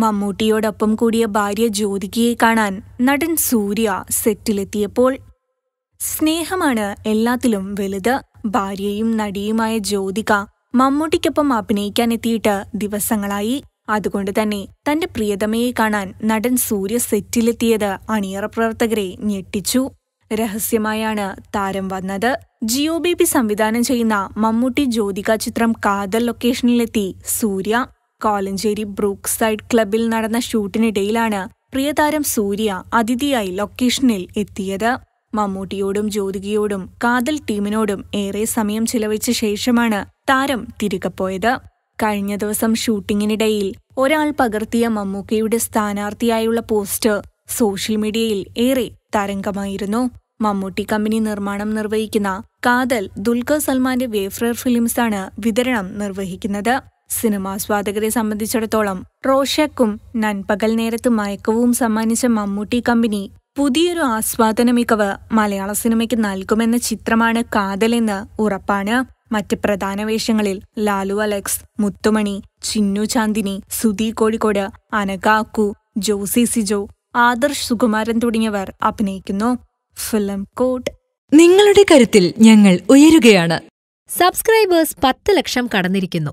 മമ്മൂട്ടിയോടൊപ്പം കൂടിയ ഭാര്യ ജ്യോതികയെ കാണാൻ നടൻ സൂര്യ സെറ്റിലെത്തിയപ്പോൾ സ്നേഹമാണ് എല്ലാത്തിലും വലുത് ഭാര്യയും നടിയുമായ ജ്യോതിക മമ്മൂട്ടിക്കൊപ്പം അഭിനയിക്കാൻ എത്തിയിട്ട് ദിവസങ്ങളായി അതുകൊണ്ട് തന്നെ തന്റെ പ്രിയതമയെ കാണാൻ നടൻ സൂര്യ സെറ്റിലെത്തിയത് അണിയറ പ്രവർത്തകരെ ഞെട്ടിച്ചു രഹസ്യമായാണ് താരം വന്നത് ജിയോ ബേബി സംവിധാനം ചെയ്യുന്ന മമ്മൂട്ടി ജ്യോതിക ചിത്രം കാതൽ ലൊക്കേഷനിലെത്തി സൂര്യ കോലഞ്ചേരി ബ്രൂക്ക് സൈഡ് ക്ലബിൽ നടന്ന ഷൂട്ടിനിടയിലാണ് പ്രിയതാരം സൂര്യ അതിഥിയായി ലൊക്കേഷനിൽ എത്തിയത് മമ്മൂട്ടിയോടും ജ്യോതികയോടും കാതൽ ടീമിനോടും ഏറെ സമയം ചിലവഴിച്ച ശേഷമാണ് താരം തിരികെ പോയത് കഴിഞ്ഞ ദിവസം ഷൂട്ടിങ്ങിനിടയിൽ ഒരാൾ പകർത്തിയ മമ്മൂക്കയുടെ സ്ഥാനാർത്ഥിയായുള്ള പോസ്റ്റ് സോഷ്യൽ മീഡിയയിൽ ഏറെ തരംഗമായിരുന്നു മമ്മൂട്ടി കമ്പനി നിർമ്മാണം നിർവഹിക്കുന്ന കാതൽ ദുൽഖർ സൽമാന്റെ വേഫ്രർ ഫിലിംസാണ് വിതരണം നിർവഹിക്കുന്നത് സിനിമാസ്വാദകരെ സംബന്ധിച്ചിടത്തോളം റോഷക്കും നൻപകൽ നേരത്ത് മയക്കവും സമ്മാനിച്ച മമ്മൂട്ടി കമ്പനി പുതിയൊരു ആസ്വാദന മികവ് മലയാള സിനിമയ്ക്ക് നൽകുമെന്ന ചിത്രമാണ് കാതലെന്ന് ഉറപ്പാണ് മറ്റ് പ്രധാന വേഷങ്ങളിൽ ലാലു അലക്സ് മുത്തുമണി ചിന്നു ചാന്ദിനി സുധി കോഴിക്കോട് അക്കു ജോസി സിജോ ആദർശ് സുകുമാരൻ തുടങ്ങിയവർ അഭിനയിക്കുന്നു ഫിലിം കോട്ട് നിങ്ങളുടെ കരുത്തിൽ ഞങ്ങൾ ഉയരുകയാണ് സബ്സ്ക്രൈബേഴ്സ് പത്ത് ലക്ഷം കടന്നിരിക്കുന്നു